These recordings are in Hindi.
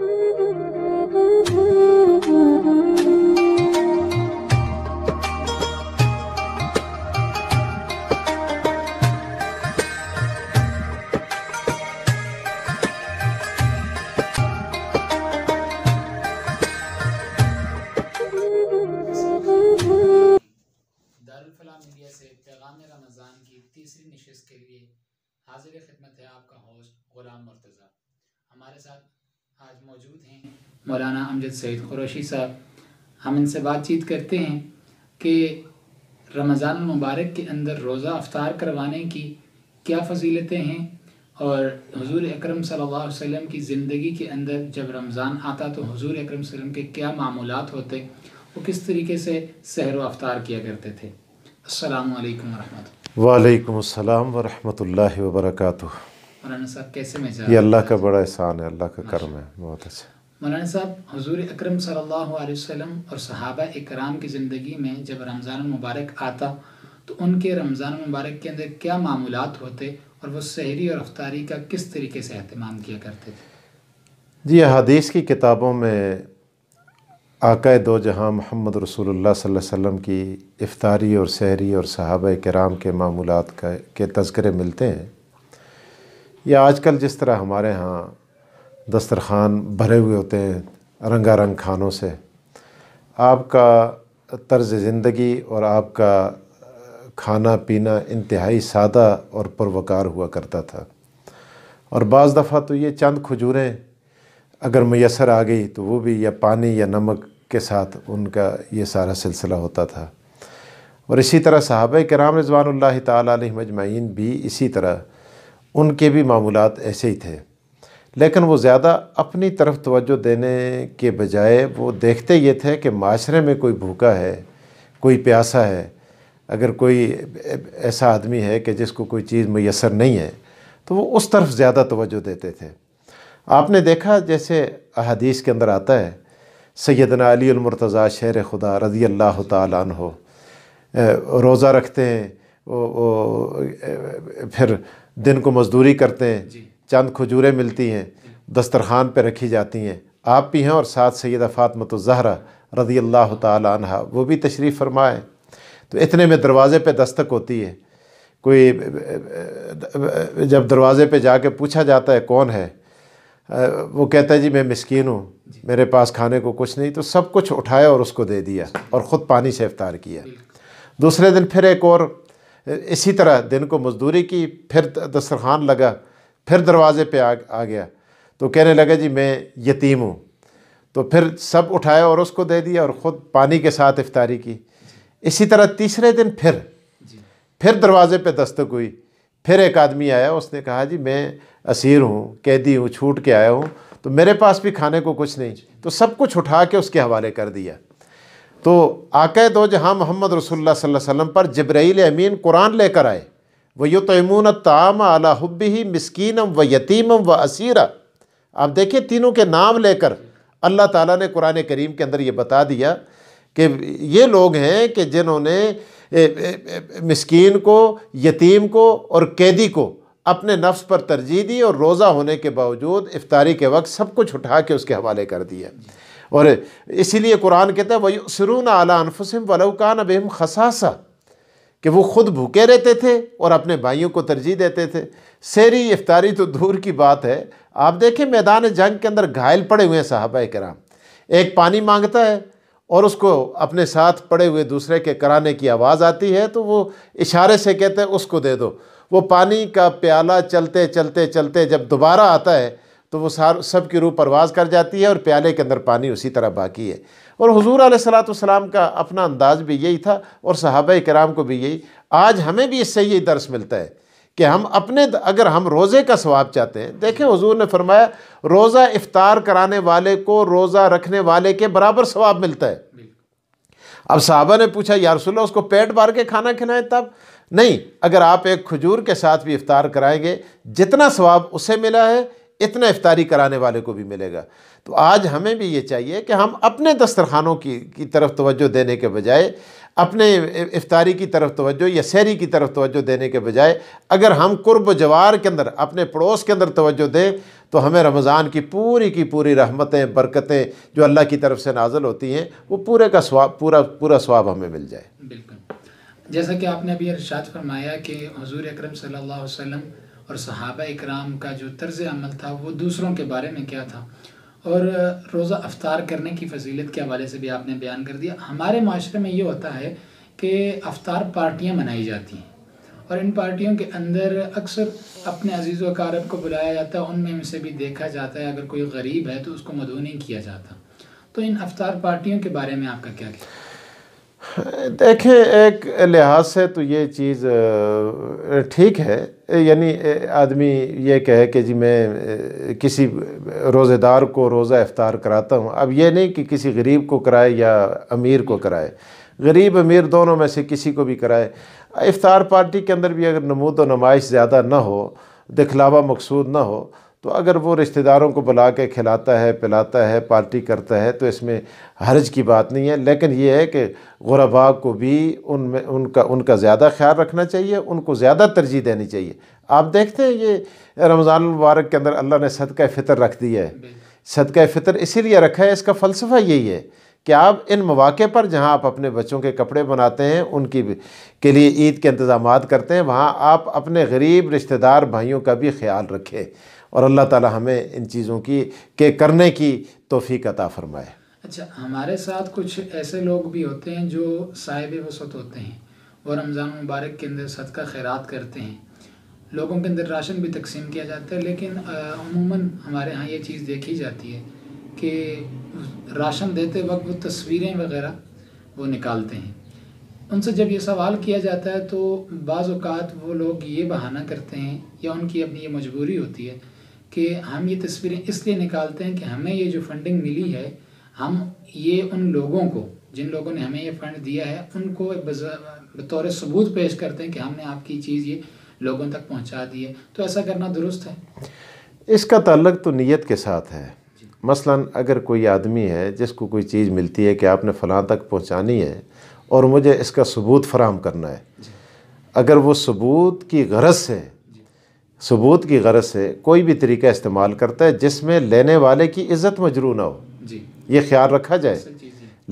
Thank you. अमजद सैद कुरैशी साहब हम इनसे बातचीत करते हैं कि रमज़ान मुबारक के अंदर रोज़ा अफ्तार करवाने की क्या फजीलतें हैं और हजूर अक्रम सल्लल्लाहु अलैहि वसल्लम की ज़िंदगी के अंदर जब रमज़ान आता तो हजूर अक्रम वसल्लम के क्या मामूल होते वो किस तरीके से सहर व अफ्तार किया करते थे अस्सलाम वालेकुम वालेकुम अस्सलाम वरहमतुल्लाह वबरकातुह मौलाना साहब कैसे मैं ये अल्लाह का बड़ा एहसान है अल्लाह का कर्म है बहुत अच्छा मौलाना साहब हजूर अक्रम सल्लल्लाहु और सहाबा इक्राम की ज़िंदगी में जब रमज़ान मुबारक आता तो उनके रमज़ान मुबारक के अंदर क्या मामूलत होते और वह शहरी और रफ्तारी का किस तरीके से अहतमाम किया करते थे जी अदीस की किताबों में आकए दो जहाँ महमद रसूलुल्लाह वम की इफ़ारी और शहरी और सहाबा कराम के मामूलत का के तस्करे मिलते हैं या आजकल जिस तरह हमारे यहाँ दस्तरखान भरे हुए होते हैं रंगारंग खानों से आपका तर्ज़ ज़िंदगी और आपका खाना पीना इंतहाई सादा और पुरवकार हुआ करता था और बज़ दफ़ा तो ये चंद खजूरें अगर मैसर आ गई तो वो भी या पानी या नमक के साथ उनका ये सारा सिलसिला होता था और इसी तरह साहब कराम रजवान तजमैन भी इसी तरह उनके भी मामूलत ऐसे ही थे लेकिन वो ज़्यादा अपनी तरफ तवज्जो देने के बजाय वो देखते ये थे कि माशरे में कोई भूखा है कोई प्यासा है अगर कोई ऐसा आदमी है कि जिसको कोई चीज़ मैसर नहीं है तो वो उस तरफ ज़्यादा तवज्जो देते थे आपने देखा जैसे अहदीस के अंदर आता है सैदना अली अलमरतज़ा शेर खुदा रज़ी अल्लाह तन हो रोज़ा रखते हैं वो, वो फिर दिन को मज़दूरी करते हैं चंद खजूरें मिलती हैं दस्तरखान पर रखी जाती हैं आप भी हैं और साथ सैद फ़ातमत तो ज़हरा रदी अल्लाह तहा वो भी तशरीफ़ फरमाए तो इतने में दरवाज़े पर दस्तक होती है कोई जब दरवाज़े जा जाके पूछा जाता है कौन है वो कहता है जी मैं मस्किन हूँ मेरे पास खाने को कुछ नहीं तो सब कुछ उठाया और उसको दे दिया और ख़ुद पानी से इफ़ार किया दूसरे दिन फिर एक और इसी तरह दिन को मजदूरी की फिर दस्तरखान लगा फिर दरवाज़े पे आ आ गया तो कहने लगा जी मैं यतीम हूँ तो फिर सब उठाया और उसको दे दिया और ख़ुद पानी के साथ इफ्तारी की इसी तरह तीसरे दिन फिर फिर दरवाज़े पे दस्तक हुई फिर एक आदमी आया उसने कहा जी मैं असीर हूँ कैदी हूँ छूट के आया हूँ तो मेरे पास भी खाने को कुछ नहीं तो सब कुछ उठा के उसके हवाले कर दिया तो आक़ दो जहाँ मोहम्मद रसोल्ला वसम पर जब्राईल अमीन कुरान लेकर आए व युतमून ताम अला हब्बी ही मिसकीनम व यतीमम व असीरा आप देखिए तीनों के नाम लेकर अल्लाह ताला ने कुरान करीम के अंदर ये बता दिया कि ये लोग हैं कि जिन्होंने मस्किन को यतीम को और कैदी को अपने नफ्स पर तरजीह दी और रोज़ा होने के बावजूद इफ्तारी के वक्त सब कुछ उठा के उसके हवाले कर दिया और इसीलिए कुरान कहता है वही सरून आला अनफसम वलौकान बेहम खसासा कि वो ख़ुद भूखे रहते थे और अपने भाइयों को तरजीह देते थे शेरी इफ्तारी तो दूर की बात है आप देखें मैदान जंग के अंदर घायल पड़े हुए हैं साहबा कराम एक पानी मांगता है और उसको अपने साथ पड़े हुए दूसरे के कराने की आवाज़ आती है तो वो इशारे से कहते हैं उसको दे दो वो पानी का प्याला चलते चलते चलते जब दोबारा आता है तो वो सार सब की रूह परवाज़ कर जाती है और प्याले के अंदर पानी उसी तरह बाकी है और हजूर सलाम का अपना अंदाज भी यही था और साहब कराम को भी यही आज हमें भी इससे यही दर्स मिलता है कि हम अपने अगर हम रोज़े का स्वाब चाहते हैं देखें हजूर ने फरमाया रोज़ा इफ़ार कराने वाले को रोज़ा रखने वाले के बराबर स्वाब मिलता है अब साहबा ने पूछा यारसोल्ला उसको पेट भर के खाना खिलाएं तब नहीं अगर आप एक खजूर के साथ भी इफ़ार कराएंगे जितना स्वाब उसे मिला है इतना इफ्तारी कराने वाले को भी मिलेगा तो आज हमें भी ये चाहिए कि हम अपने दस्तरखानों की की तरफ तवज्जो देने के बजाय अपने इफ्तारी की तरफ तवज्जो या शहरी की तरफ तवज्जो देने के बजाय अगर हम कुर्ब जवार के अंदर अपने पड़ोस के अंदर तवज्जो दें तो हमें रमज़ान की पूरी की पूरी रहमतें बरकतें जो अल्लाह की तरफ से नाजल होती हैं वो पूरे का स्वाब पूरा पूरा स्वाब हमें मिल जाए बिल्कुल जैसा कि आपने अभी इर्शाद फरमाया कि हजूर अक्रम सल्ला वसम और सहाबा इकराम का जो तर्ज अमल था वो दूसरों के बारे में क्या था और रोज़ा अफ्तार करने की फजीलत के हवाले से भी आपने बयान कर दिया हमारे माशरे में ये होता है कि अफ्तार पार्टियाँ मनाई जाती हैं और इन पार्टियों के अंदर अक्सर अपने अजीज़ वकारब को बुलाया जाता है उनमें से भी देखा जाता है अगर कोई गरीब है तो उसको मधु नहीं किया जाता तो इन अफ्तार पार्टियों के बारे में आपका क्या कहना देखें एक लिहाज से तो ये चीज़ ठीक है यानी आदमी ये कहे कि जी मैं किसी रोज़ेदार को रोज़ा इफ्तार कराता हूँ अब ये नहीं कि किसी गरीब को कराए या अमीर को कराए गरीब अमीर दोनों में से किसी को भी कराए इफ़ार पार्टी के अंदर भी अगर नमूद व नुमाइश ज़्यादा ना हो दिखलावा मकसूद ना हो तो अगर वो रिश्तेदारों को बुला के खिलाता है पिलाता है पार्टी करता है तो इसमें हर्ज की बात नहीं है लेकिन ये है कि गुरबा को भी उनमें उनका उनका ज़्यादा ख्याल रखना चाहिए उनको ज़्यादा तरजीह देनी चाहिए आप देखते हैं ये रमज़ान मुबारक के अंदर अल्लाह ने सदक फ़ितर रख दिया है सदका फ़ितर इसीलिए रखा है इसका फ़लसफ़ा यही है कि आप इन मौाक़े पर जहाँ आप अपने बच्चों के कपड़े बनाते हैं उनकी के लिए ईद के इंतज़ाम करते हैं वहाँ आप अपने गरीब रिश्तेदार भाइयों का भी ख्याल रखें और अल्लाह ताला हमें इन चीज़ों की के करने की तोफ़ी अता फ़रमाए अच्छा हमारे साथ कुछ ऐसे लोग भी होते हैं जो साहिब वसत होते हैं और रमज़ान मुबारक के अंदर सदका खैरात करते हैं लोगों के अंदर राशन भी तकसीम किया जाता है लेकिन अमूमन हमारे यहाँ ये चीज़ देखी जाती है कि राशन देते वक्त वो तस्वीरें वगैरह वो निकालते हैं उनसे जब ये सवाल किया जाता है तो बाज़ात वो लोग ये बहाना करते हैं या उनकी अपनी ये मजबूरी होती है कि हम ये तस्वीरें इसलिए निकालते हैं कि हमें ये जो फंडिंग मिली है हम ये उन लोगों को जिन लोगों ने हमें ये फ़ंड दिया है उनको बतौर सबूत पेश करते हैं कि हमने आपकी चीज़ ये लोगों तक पहुंचा दी है तो ऐसा करना दुरुस्त है इसका ताल्लक तो नीयत के साथ है मसलन अगर कोई आदमी है जिसको कोई चीज़ मिलती है कि आपने फ़लाँ तक पहुँचानी है और मुझे इसका सबूत फराम करना है अगर वो सबूत की गरज से सबूत की गरज से कोई भी तरीका इस्तेमाल करता है जिसमें लेने वाले की इज़्ज़त मजरू ना हो जी ये ख्याल रखा जाए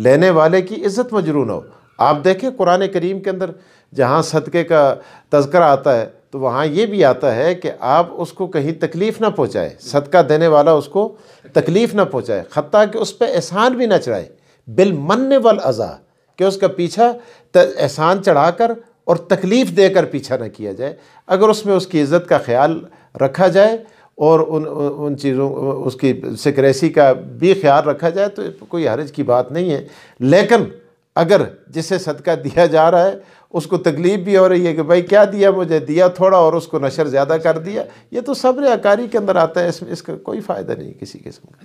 लेने वाले की इज़्ज़त मजरू ना हो आप देखें कुरान करीम के अंदर जहाँ सदक़े का तस्करा आता है तो वहाँ ये भी आता है कि आप उसको कहीं तकलीफ़ ना पहुँचाए सदका देने वाला उसको तकलीफ़ ना पहुँचाए खत्ता कि उस पर एहसान भी ना चढ़ाए बिलमन वल अज़ा कि उसका पीछा एहसान कर और तकलीफ़ देकर पीछा ना किया जाए अगर उसमें उसकी इज़्ज़त का ख्याल रखा जाए और उन उन चीज़ों उसकी सिक्रेसी का भी ख्याल रखा जाए तो कोई हरज की बात नहीं है लेकिन अगर जिसे सदका दिया जा रहा है उसको तकलीफ़ भी हो रही है कि भाई क्या दिया मुझे दिया थोड़ा और उसको नशर ज़्यादा कर दिया ये तो सब्र अकारी के अंदर आता है इसमें इसका कोई फ़ायदा नहीं किसी किस्म का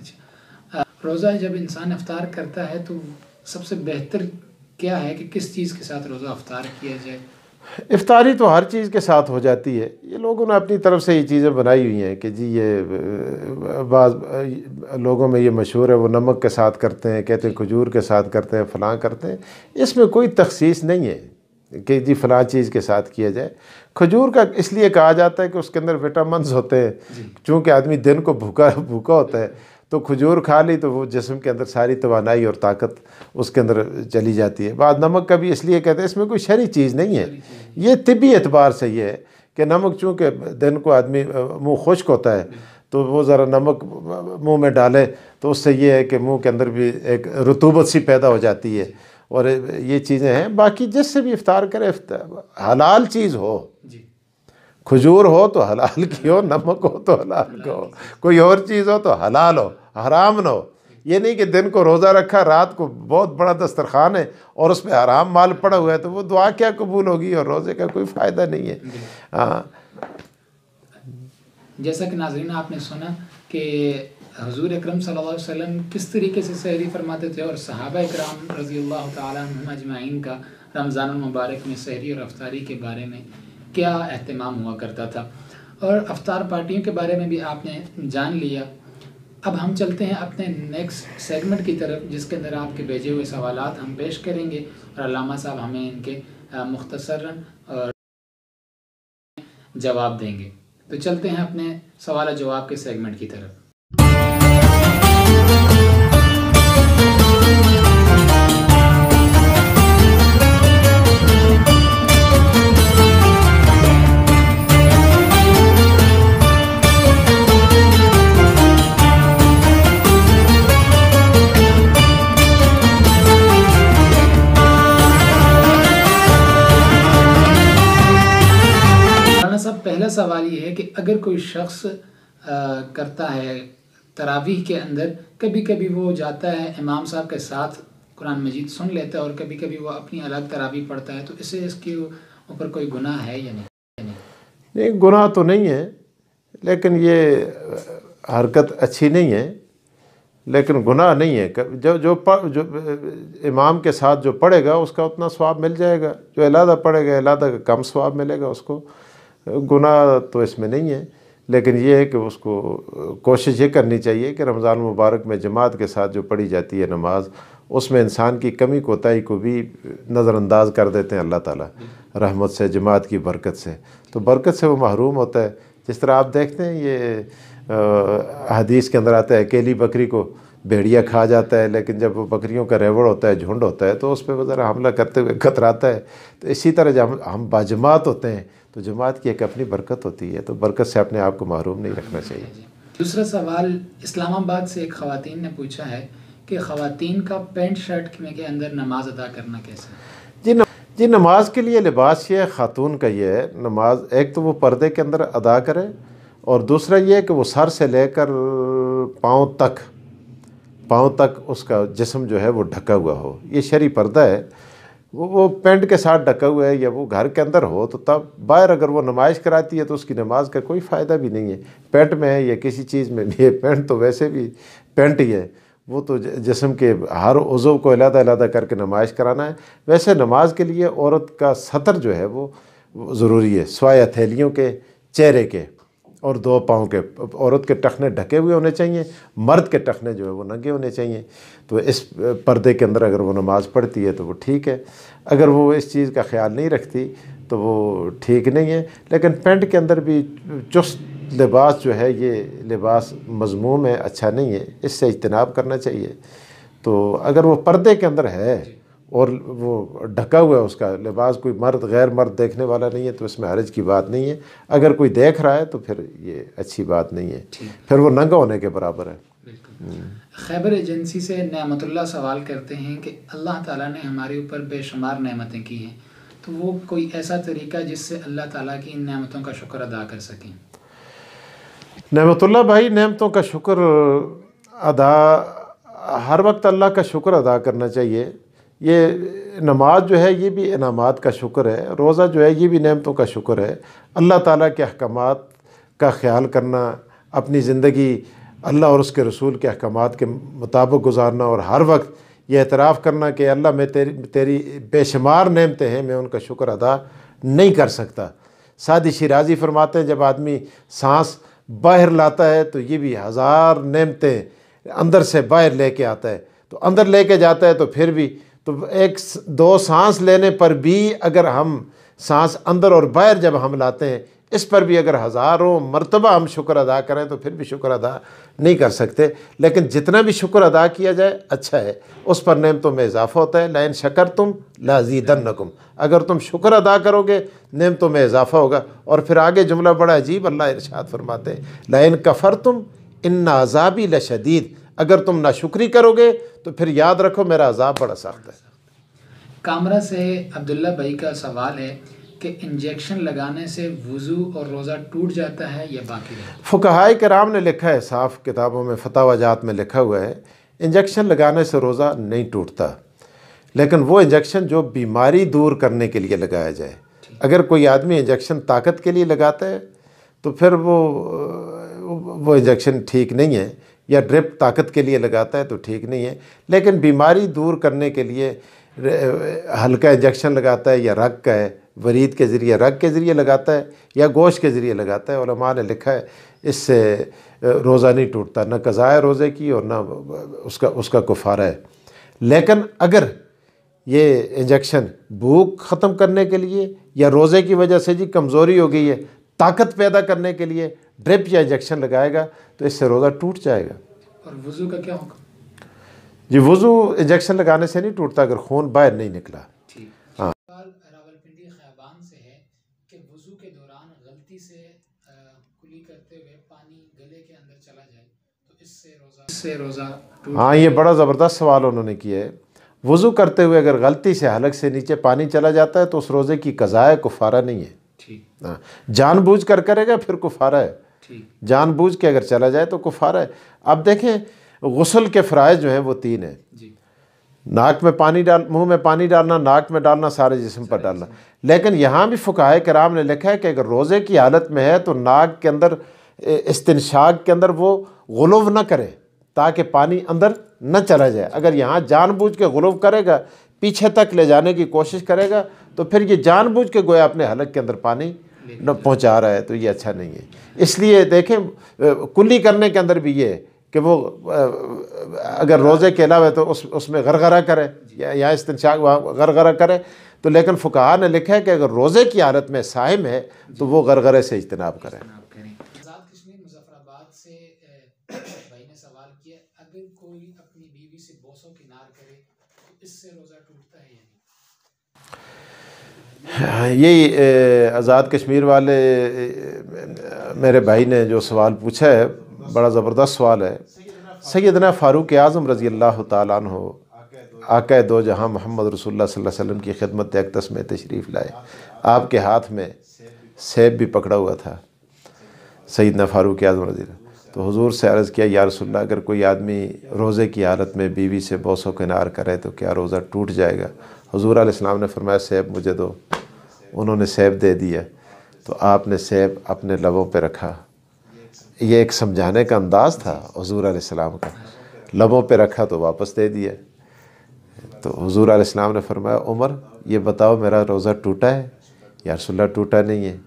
अच्छा रोज़ा जब इंसान अफतार करता है तो सबसे बेहतर क्या है कि किस चीज़ के साथ रोज़ा अफ्तार किया जाए इफ्तारी तो हर चीज़ के साथ हो जाती है ये लोगों ने अपनी तरफ से ये चीज़ें बनाई हुई हैं कि जी ये बाज़ लोगों में ये मशहूर है वो नमक के साथ करते हैं कहते हैं खजूर के साथ करते हैं फ़लाँ करते हैं इसमें कोई तखसीस नहीं है कि जी फ़लाँ चीज़ के साथ किया जाए खजूर का इसलिए कहा जाता है कि उसके अंदर विटामिन होते हैं चूँकि आदमी दिन को भूखा भूखा होता है तो खजूर खा ली तो वो जिसम के अंदर सारी तोानाई और ताकत उसके अंदर चली जाती है बाद नमक का भी इसलिए कहते हैं इसमें कोई शरी चीज़ नहीं है ये तिबी एतबार से ही है कि नमक चूँकि दिन को आदमी मुँह खुश्क होता है तो वो ज़रा नमक मुँह में डाले तो उससे ये है कि मुँह के अंदर भी एक रतूबत सी पैदा हो जाती है और ये चीज़ें हैं बाकी जिससे भी इफ़ार करे हलाल चीज़ हो खजूर हो तो हलाल की हो नमक हो तो हलाल की हो कोई और चीज़ हो तो हलाल हो हराम ना हो ये नहीं कि दिन को रोज़ा रखा रात को बहुत बड़ा दस्तरखान है और उस पर हराम माल पड़ा हुआ है तो वो दुआ क्या कबूल होगी और रोज़े का कोई फ़ायदा नहीं है हाँ जैसा कि नाजरीन आपने सुना कि हजूर अक्रम वसल्लम किस तरीके से सहरी फरमाते थे और सहाबा कराम रजी अल्लाह तजमाइन का रमज़ान मुबारक में सहरी और अफ्तारी के बारे में क्या अहतमाम हुआ करता था और अफ्तार पार्टियों के बारे में भी आपने जान लिया अब हम चलते हैं अपने नेक्स्ट सेगमेंट की तरफ जिसके अंदर आपके भेजे हुए सवाल हम पेश करेंगे और अलामा साहब हमें इनके मुख्तसर और जवाब देंगे तो चलते हैं अपने सवाल जवाब के सेगमेंट की तरफ पहला सवाल ये है कि अगर कोई शख्स करता है तरावीह के अंदर कभी कभी वो जाता है इमाम साहब के साथ कुरान मजीद सुन लेता है और कभी कभी वो अपनी अलग तरावी पढ़ता है तो इससे इसके ऊपर कोई गुनाह है या नहीं नहीं गुनाह तो नहीं है लेकिन ये हरकत अच्छी नहीं है लेकिन गुनाह नहीं है जो जो जो इमाम के साथ जो पढ़ेगा उसका उतना स्वाब मिल जाएगा जो अलादा पढ़ेगा अलादा का कम स्वाब मिलेगा उसको गुनाह तो इसमें नहीं है लेकिन ये है कि उसको कोशिश ये करनी चाहिए कि रमज़ान मुबारक में जमात के साथ जो पढ़ी जाती है नमाज उसमें इंसान की कमी कोताही को भी नज़रअंदाज कर देते हैं अल्लाह ताला रहमत से जमात की बरकत से तो बरकत से वो महरूम होता है जिस तरह आप देखते हैं ये हदीस के अंदर आता है अकेली बकरी को भेड़िया खा जाता है लेकिन जब बकरियों का रेवड़ होता है झुंड होता है तो उस पर वो ज़रा हमला करते हुए खतराता है तो इसी तरह जब हम बाजमात होते हैं तो जमात की एक अपनी बरकत होती है तो बरकत से अपने आप को महरूम नहीं रखना चाहिए दूसरा सवाल इस्लामाबाद से एक खातन ने पूछा है कि खातन का पेंट शर्ट में के अंदर नमाज अदा करना कैसे जी जी नमाज के लिए लिबास ये खातून का ये है नमाज एक तो वो पर्दे के अंदर अदा करे और दूसरा ये कि वो सर से लेकर पाँव तक पाँव तक उसका जिसम जो है वो ढका हुआ हो ये शरी पर्दा है वो वो पेंट के साथ ढका हुआ है या वो घर के अंदर हो तो तब बाहर अगर वो नमाइश कराती है तो उसकी नमाज का कोई फ़ायदा भी नहीं है पेंट में है या किसी चीज़ में भी है पेंट तो वैसे भी पेंट ही है वो तो जिसम के हर उज़व को अलहदा अलहदा करके नमाइश कराना है वैसे नमाज के लिए औरत का सतर जो है वो ज़रूरी है स्वाय हथेलियों के चेहरे के और दो पाँव के औरत के टखने ढके हुए होने चाहिए मर्द के टखने जो है वो नंगे होने चाहिए तो इस पर्दे के अंदर अगर वो नमाज़ पढ़ती है तो वो ठीक है अगर वो इस चीज़ का ख्याल नहीं रखती तो वो ठीक नहीं है लेकिन पेंट के अंदर भी चुस्त लिबास जो है ये लिबास मजमूम है अच्छा नहीं है इससे इजतनाब करना चाहिए तो अगर वो पर्दे के अंदर है और वो ढका हुआ है उसका लिबास कोई मर्द गैर मर्द देखने वाला नहीं है तो इसमें हरज की बात नहीं है अगर कोई देख रहा है तो फिर ये अच्छी बात नहीं है फिर वो नंगा होने के बराबर है हम्म। खैबर एजेंसी से नमतुल्ला सवाल करते हैं कि अल्लाह ताला ने हमारे ऊपर बेशुमार नमतें की हैं तो वो कोई ऐसा तरीका जिससे अल्लाह ताला की इन नमतों का शुक्र अदा कर सकें नमतुल्ला भाई नमतों का शुक्र अदा हर वक्त अल्लाह का शुक्र अदा करना चाहिए ये नमाज जो है ये भी इनामात का शुक्र है रोज़ा जो है ये भी नेमतों का शुक्र है अल्लाह ताला के अहकाम का ख्याल करना अपनी ज़िंदगी अल्लाह और उसके रसूल के अहकाम के मुताबिक गुजारना और हर वक्त ये एतराफ़ करना कि अल्लाह में तेरी तेरी बेशुमार नेमतें हैं मैं उनका शुक्र अदा नहीं कर सकता सादी शिराजी फरमाते हैं जब आदमी सांस बाहर लाता है तो ये भी हज़ार नेमतें अंदर से बाहर लेके आता है तो अंदर लेके जाता है तो फिर भी तो एक दो सांस लेने पर भी अगर हम सांस अंदर और बाहर जब हम लाते हैं इस पर भी अगर हज़ारों मरतबा हम शुक्र अदा करें तो फिर भी शुक्र अदा नहीं कर सकते लेकिन जितना भी शुक्र अदा किया जाए अच्छा है उस पर नियमतों में इजाफ़ा होता है लाइन शकर तुम लाजीदन्नकुम अगर तुम शुक्र अदा करोगे नियमतों में इजाफ़ा होगा और फिर आगे जुमला बड़ा अजीब अल्लाह इरशाद फरमाते हैं लाइन कफ़र तुम इन नाजाबी लशदीद अगर तुम नाशुक्री करोगे तो फिर याद रखो मेरा अजाब बड़ा सख्त है कामरा से अब्दुल्ला भाई का सवाल है कि इंजेक्शन लगाने से वज़ू और रोज़ा टूट जाता है या बाकी फुकहाय कराम ने लिखा है साफ किताबों में फतावाजात में लिखा हुआ है इंजेक्शन लगाने से रोज़ा नहीं टूटता लेकिन वो इंजेक्शन जो बीमारी दूर करने के लिए लगाया जाए अगर कोई आदमी इंजेक्शन ताकत के लिए लगाता है तो फिर वो वो इंजेक्शन ठीक नहीं है या ड्रिप ताकत के लिए लगाता है तो ठीक नहीं है लेकिन बीमारी दूर करने के लिए हल्का इंजेक्शन लगाता है या रग का है वरीद के ज़रिए रग के ज़रिए लगाता है या गोश के ज़रिए लगाता है उलमा ने लिखा है इससे रोज़ा नहीं टूटता ना कज़ा है रोज़े की और ना उसका उसका कुफारा है लेकिन अगर ये इंजेक्शन भूख ख़त्म करने के लिए या रोज़े की वजह से जी कमज़ोरी हो गई है ताकत पैदा करने के लिए ड्रिप या इंजेक्शन लगाएगा तो इससे रोज़ा टूट जाएगा और वज़ू का क्या होगा जी वज़ू इंजेक्शन लगाने से नहीं टूटता अगर खून बाहर नहीं निकला हाँ तो हाँ ये बड़ा ज़बरदस्त सवाल उन्होंने किया है वज़ू करते हुए अगर गलती से हलक से नीचे पानी चला जाता है तो उस रोज़े की कज़ाए कुफारा नहीं है ठीक हाँ जानबूझ कर करेगा फिर कुफारा है जानबूझ के अगर चला जाए तो कुफार है अब देखें गसल के फ़रज़ जो हैं वो तीन हैं नाक में पानी डाल मुंह में पानी डालना नाक में डालना सारे जिसम पर डालना लेकिन यहाँ भी के कराम ने लिखा है कि अगर रोज़े की हालत में है तो नाक के अंदर इस्तनशाक के अंदर वो गलव ना करे ताकि पानी अंदर न चला जाए अगर यहाँ जानबूझ के गुलव करेगा पीछे तक ले जाने की कोशिश करेगा तो फिर ये जानबूझ के गोया अपने हलक के अंदर पानी पहुंचा रहा है तो ये अच्छा नहीं है इसलिए देखें कुल्ली करने के अंदर भी ये कि वो अगर रोज़े के अलावा तो उस उसमें गरगरा करे या यहाँ इस्तनशाक वहाँ गरगरा करे तो लेकिन फ़ुकाहा ने लिखा है कि अगर रोज़े की आदत में साहिम है तो वो गरगरे से इजतनाब करें हाँ, यही आज़ाद कश्मीर वाले मेरे भाई ने जो सवाल पूछा है बड़ा ज़बरदस्त सवाल है सैदना फ़ारूक आज़म रज़ी अल्लाह तन हो आकए दो जहाँ मोहम्मद रसूल वसम की खिदमत अकदस में तशरीफ़ लाए आपके हाथ में सेब भी पकड़ा हुआ था सैदना फ़ारूक आज़म रजी तो हजूर से अर्ज़ किया या रसुल्ला अगर कोई आदमी रोज़े की हालत में बीवी से बौसों किनार करे तो क्या रोज़ा टूट जाएगा हजूर आलाम ने फरमाया सेब मुझे दो उन्होंने सेब दे दिया तो आपने सेब अपने लबों पे रखा ये एक समझाने का अंदाज़ था हजूर आलाम का लबों पे रखा तो वापस दे दिया तो हजूर आलाम ने फरमाया उमर ये बताओ मेरा रोज़ा टूटा है या रसुल्ला टूटा नहीं है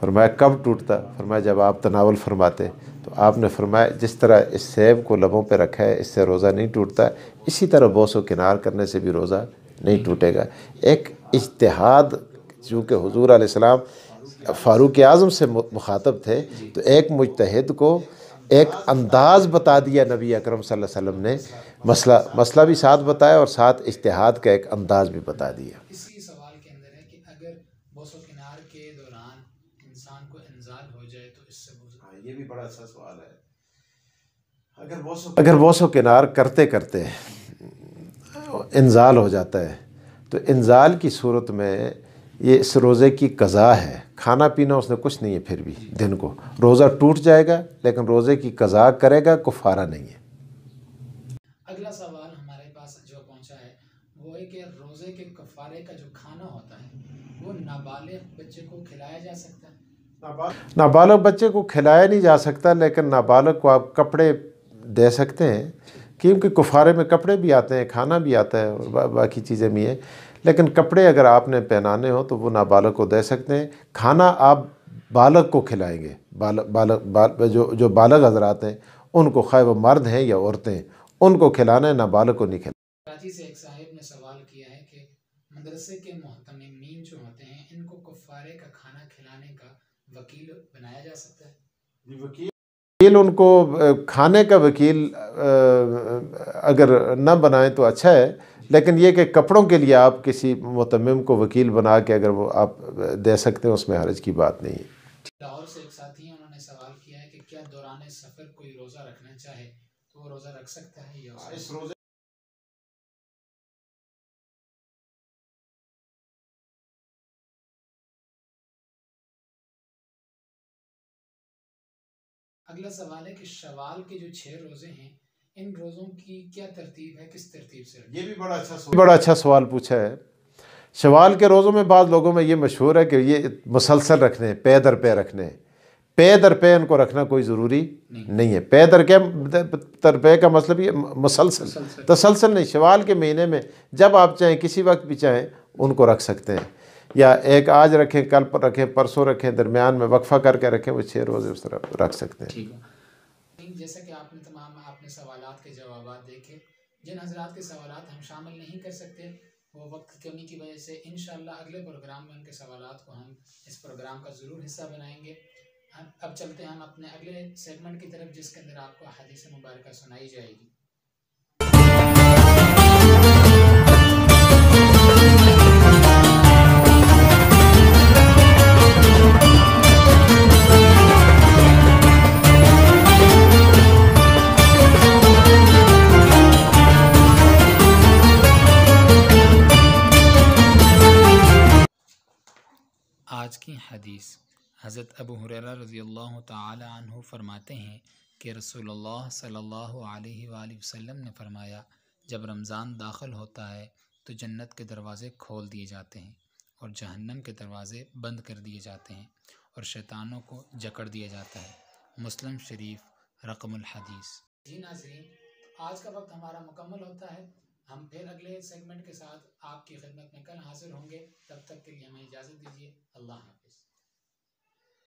फरमाया कब टूटता फरमाया जब आप तनावल फरमाते तो आपने फरमाया जिस तरह इस सेब को लबों पे रखा है इससे रोज़ा नहीं टूटता इसी तरह बोसो किनार करने से भी रोज़ा नहीं टूटेगा एक इश्तहाद चूँकि हजूर आसमाम फ़ारूक आज़म से मुखातब थे तो एक मुतहद को एक अंदाज़ बता दिया नबी अकरम सल्लल्लाहु अलैहि वसल्लम ने मसला मसला भी साथ बताया और साथ इश्तहाद का एक अंदाज़ भी बता दिया इसी सवाल के अंदर है कि अगर बौसो किनार के दौरान इंसान को इंजाल हो जाए तो इससे हाँ ये भी बड़ा अच्छा सवाल है अगर अगर किनार करते करते इंजाल हो जाता है तो इंजाल की सूरत में ये इस रोज़े की कज़ा है खाना पीना उसने कुछ नहीं है फिर भी दिन को रोज़ा टूट जाएगा लेकिन रोज़े की कज़ा करेगा कुफारा नहीं है अगला सवाल हमारे पास जो पहुंचा है वो है कि रोज़े के कफारे का जो खाना होता है वो नाबालिग बच्चे को खिलाया जा सकता है नाबालग बच्चे को खिलाया नहीं जा सकता लेकिन नाबालग को आप कपड़े दे सकते हैं क्योंकि कुफारे में कपड़े भी आते हैं खाना भी आता है और बा, बाकी चीज़ें भी हैं लेकिन कपड़े अगर आपने पहनाने हो तो वो नाबालग को दे सकते हैं खाना आप बालक को खिलाएंगे बालक बालक बाल जो जो बालक हजरात हैं उनको खाए वो मर्द हैं या औरतें उनको खिलाना है ना बालक को नहीं खिलाना कराची से एक साहिब ने सवाल किया है कि मदरसे के मोहतमीन जो होते हैं इनको कुफारे का खाना खिलाने का वकील बनाया जा सकता है वकील वकील उनको खाने का वकील अगर न बनाए तो अच्छा है लेकिन ये कि कपड़ों के लिए आप किसी मुतम को वकील बना के अगर वो आप दे सकते हैं उसमें हरज की बात नहीं है लाहौर से एक साथी उन्होंने सवाल किया है कि क्या दौरान सफ़र कोई रोज़ा रखना चाहे तो रोज़ा रख सकता है या इस रोज़े अगला सवाल है कि शवाल के जो छह रोज़े हैं इन रोज़ों की क्या तरतीब है किस तरतीब से ये भी बड़ा अच्छा सवाल बड़ा अच्छा सवाल पूछा है शवाल के रोज़ों में बाद लोगों में ये मशहूर है कि ये मुसलसल रखने पे दर पे रखने पे दर पे इनको रखना कोई ज़रूरी नहीं, नहीं है पे दर के दर पे का मतलब ये मुसलसल तसलसल नहीं शवाल के महीने में जब आप चाहें किसी वक्त भी चाहें उनको रख सकते हैं या एक आज रखें कल पर रखें परसों रखें दरमियान में वक्फा करके रखें वो छः रोज़ उस तरह रख सकते हैं जैसा कि अपने सवाल के जवाब देखे जिन हजरात के सवाल हम शामिल नहीं कर सकते वो वक्त की कमी की वजह से इन अगले प्रोग्राम में उनके सवाल को हम इस प्रोग्राम का ज़रूर हिस्सा बनाएंगे अब चलते हैं हम अपने अगले सेगमेंट की तरफ जिसके अंदर आपको हदीस मुबारक सुनाई जाएगी आज की हदीस हज़रत अबू हुररा रज़ी अल्लाह तह फरमाते हैं कि रसूलुल्लाह सल्लल्लाहु अलैहि वसल्लम ने फरमाया जब रमज़ान दाखिल होता है तो जन्नत के दरवाज़े खोल दिए जाते हैं और जहन्नम के दरवाज़े बंद कर दिए जाते हैं और शैतानों को जकड़ दिया जाता है मुस्लिम शरीफ रकमल हदीस जी नाजरीन आज का वक्त हमारा मुकम्मल होता है हम फिर अगले सेगमेंट के साथ आपकी खिदमत में कल हाजिर होंगे तब तक के लिए हमें इजाज़त दीजिए अल्लाह हाफिज़